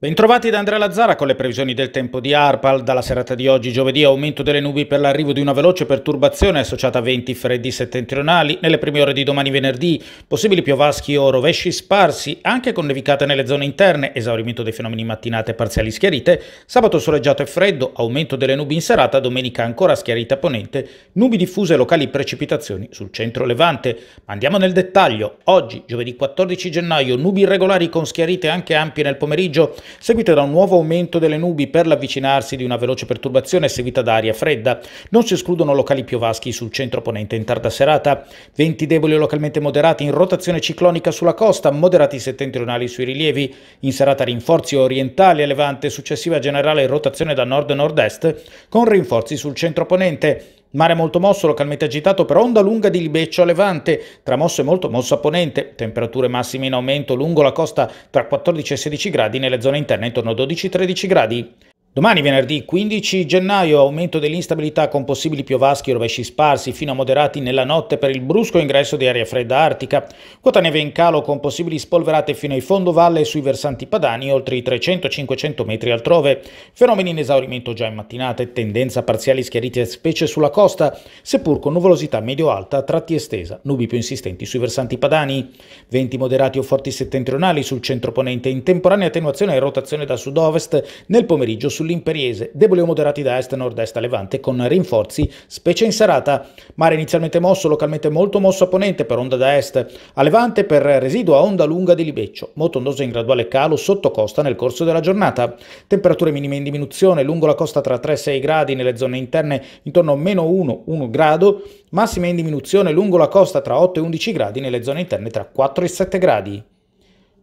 Bentrovati da Andrea Lazzara con le previsioni del tempo di Arpal. Dalla serata di oggi, giovedì, aumento delle nubi per l'arrivo di una veloce perturbazione associata a venti freddi settentrionali. Nelle prime ore di domani venerdì, possibili piovaschi o rovesci sparsi, anche con nevicate nelle zone interne, esaurimento dei fenomeni mattinate e parziali schiarite. Sabato soleggiato e freddo, aumento delle nubi in serata, domenica ancora schiarita a ponente, nubi diffuse e locali precipitazioni sul centro levante. Ma andiamo nel dettaglio. Oggi, giovedì 14 gennaio, nubi irregolari con schiarite anche ampie nel pomeriggio seguite da un nuovo aumento delle nubi per l'avvicinarsi di una veloce perturbazione seguita da aria fredda. Non si escludono locali piovaschi sul centro ponente in tarda serata, venti deboli o localmente moderati in rotazione ciclonica sulla costa, moderati settentrionali sui rilievi, in serata rinforzi orientali a levante, successiva generale rotazione da nord-nord-est con rinforzi sul centro ponente Mare molto mosso, localmente agitato per onda lunga di Libeccio a Levante, tramosso mosso e molto mosso a ponente, temperature massime in aumento lungo la costa tra 14 e 16 gradi, nelle zone interne intorno a 12-13 gradi. Domani venerdì 15 gennaio aumento dell'instabilità con possibili piovaschi e rovesci sparsi fino a moderati nella notte per il brusco ingresso di aria fredda artica. Quota neve in calo con possibili spolverate fino ai fondovalle e sui versanti padani oltre i 300-500 metri altrove. Fenomeni in esaurimento già in mattinata e tendenza parziali schiarite specie sulla costa, seppur con nuvolosità medio-alta a tratti estesa, nubi più insistenti sui versanti padani. Venti moderati o forti settentrionali sul centro ponente in temporanea attenuazione e rotazione da sud-ovest nel pomeriggio sul sull'Imperiese, deboli o moderati da est, nord-est a levante, con rinforzi, specie in serata. Mare inizialmente mosso, localmente molto mosso a ponente per onda da est a levante per residuo a onda lunga di Libeccio, molto ondoso in graduale calo sotto costa nel corso della giornata. Temperature minime in diminuzione lungo la costa tra 3 e 6 gradi, nelle zone interne intorno a meno 1-1 grado, massime in diminuzione lungo la costa tra 8 e 11 gradi, nelle zone interne tra 4 e 7 gradi.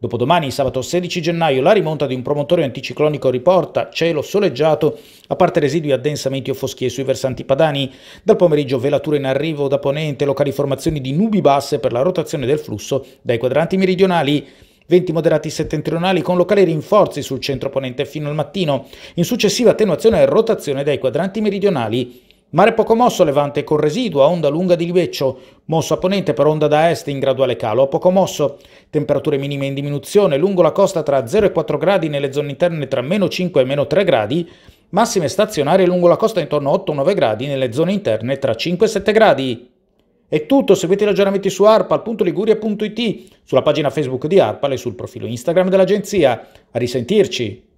Dopodomani, sabato 16 gennaio, la rimonta di un promotore anticiclonico riporta cielo soleggiato, a parte residui addensamenti o foschie sui versanti padani. Dal pomeriggio velature in arrivo da ponente, locali formazioni di nubi basse per la rotazione del flusso dai quadranti meridionali. Venti moderati settentrionali con locali rinforzi sul centro ponente fino al mattino, in successiva attenuazione e rotazione dai quadranti meridionali Mare poco mosso Levante con residuo a onda lunga di Libeccio, mosso a ponente per onda da est in graduale calo, a poco mosso, temperature minime in diminuzione lungo la costa tra 0 e 4 gradi nelle zone interne tra meno 5 e meno 3 gradi, massime stazionarie lungo la costa intorno a 8-9 gradi nelle zone interne tra 5 e 7 gradi. È tutto, seguite i ragionamenti su arpal.liguria.it, sulla pagina Facebook di Arpal e sul profilo Instagram dell'agenzia. A risentirci!